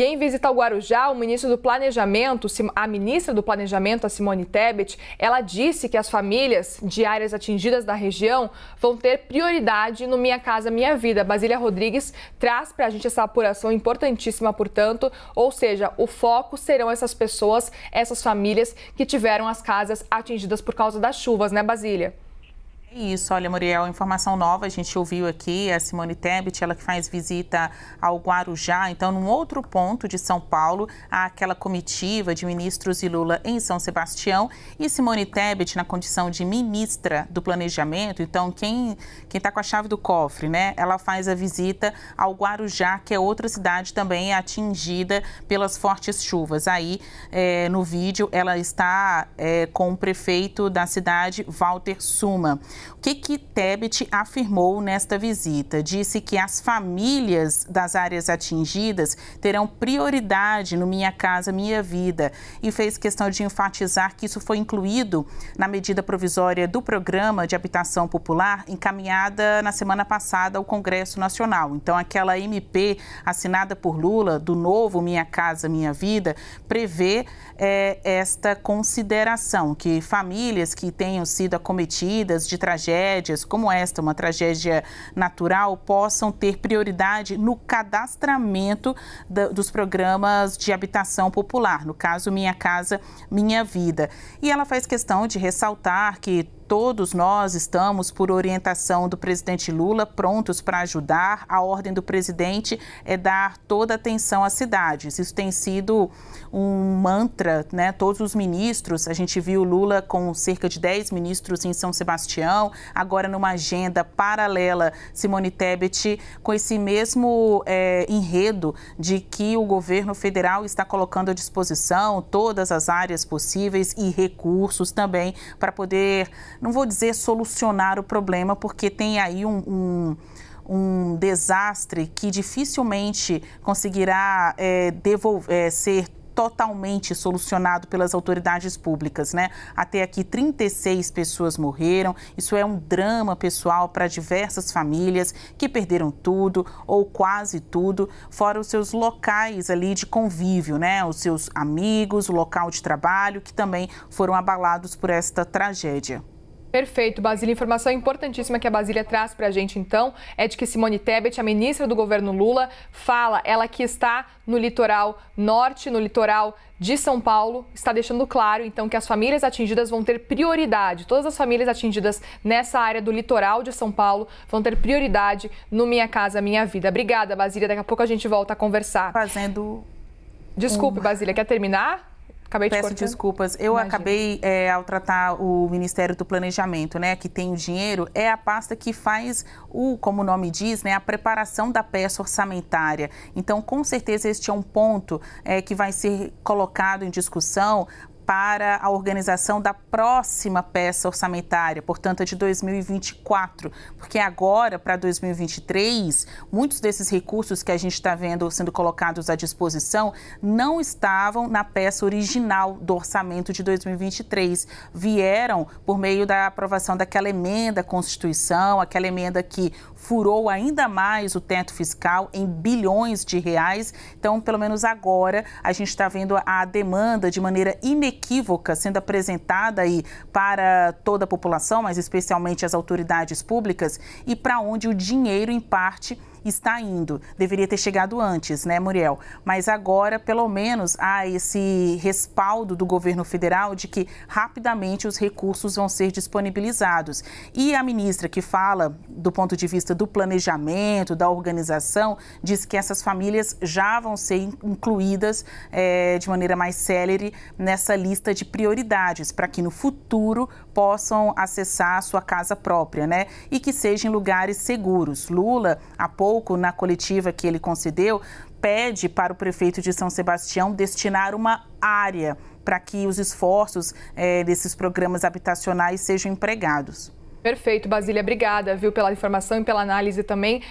E em visita ao Guarujá, o ministro do Planejamento, a ministra do Planejamento, a Simone Tebet, ela disse que as famílias de áreas atingidas da região vão ter prioridade no Minha Casa Minha Vida. Basília Rodrigues traz para a gente essa apuração importantíssima, portanto, ou seja, o foco serão essas pessoas, essas famílias que tiveram as casas atingidas por causa das chuvas, né, Basília? Isso, olha, Muriel, informação nova, a gente ouviu aqui é a Simone Tebet, ela que faz visita ao Guarujá, então num outro ponto de São Paulo, há aquela comitiva de ministros e Lula em São Sebastião e Simone Tebet na condição de ministra do planejamento, então quem quem tá com a chave do cofre, né? Ela faz a visita ao Guarujá, que é outra cidade também atingida pelas fortes chuvas. Aí, é, no vídeo, ela está é, com o prefeito da cidade, Walter Suma. O que, que Tebet afirmou nesta visita? Disse que as famílias das áreas atingidas terão prioridade no Minha Casa Minha Vida e fez questão de enfatizar que isso foi incluído na medida provisória do Programa de Habitação Popular encaminhada na semana passada ao Congresso Nacional. Então, aquela MP assinada por Lula, do novo Minha Casa Minha Vida, prevê é, esta consideração que famílias que tenham sido acometidas de tragédias como esta, uma tragédia natural, possam ter prioridade no cadastramento da, dos programas de habitação popular, no caso Minha Casa Minha Vida. E ela faz questão de ressaltar que todos nós estamos, por orientação do presidente Lula, prontos para ajudar. A ordem do presidente é dar toda atenção às cidades. Isso tem sido um mantra, né? Todos os ministros, a gente viu Lula com cerca de 10 ministros em São Sebastião, agora numa agenda paralela, Simone Tebet, com esse mesmo é, enredo de que o governo federal está colocando à disposição todas as áreas possíveis e recursos também para poder não vou dizer solucionar o problema, porque tem aí um, um um desastre que dificilmente conseguirá é, devolver, é, ser totalmente solucionado pelas autoridades públicas, né? Até aqui 36 pessoas morreram. Isso é um drama pessoal para diversas famílias que perderam tudo ou quase tudo, fora os seus locais ali de convívio, né? Os seus amigos, o local de trabalho que também foram abalados por esta tragédia. Perfeito, Basília. Informação importantíssima que a Basília traz para a gente, então, é de que Simone Tebet, a ministra do governo Lula, fala, ela que está no litoral norte, no litoral de São Paulo, está deixando claro, então, que as famílias atingidas vão ter prioridade. Todas as famílias atingidas nessa área do litoral de São Paulo vão ter prioridade no Minha Casa Minha Vida. Obrigada, Basília. Daqui a pouco a gente volta a conversar. Fazendo. Desculpe, Basília, quer terminar? Acabei Peço desculpas. Eu Imagina. acabei, é, ao tratar o Ministério do Planejamento, né, que tem o dinheiro, é a pasta que faz o, como o nome diz, né, a preparação da peça orçamentária. Então, com certeza, este é um ponto é, que vai ser colocado em discussão para a organização da próxima peça orçamentária, portanto, a de 2024, porque agora, para 2023, muitos desses recursos que a gente está vendo sendo colocados à disposição não estavam na peça original do orçamento de 2023. Vieram por meio da aprovação daquela emenda à Constituição, aquela emenda que furou ainda mais o teto fiscal em bilhões de reais. Então, pelo menos agora, a gente está vendo a demanda de maneira imediata inequívoca sendo apresentada aí para toda a população, mas especialmente as autoridades públicas, e para onde o dinheiro, em parte, está indo. Deveria ter chegado antes, né, Muriel? Mas agora, pelo menos, há esse respaldo do governo federal de que rapidamente os recursos vão ser disponibilizados. E a ministra que fala do ponto de vista do planejamento, da organização, diz que essas famílias já vão ser incluídas é, de maneira mais célere nessa lista de prioridades, para que no futuro possam acessar a sua casa própria, né? E que seja em lugares seguros. Lula apoia pouco na coletiva que ele concedeu, pede para o prefeito de São Sebastião destinar uma área para que os esforços é, desses programas habitacionais sejam empregados. Perfeito, Basília. Obrigada, viu, pela informação e pela análise também.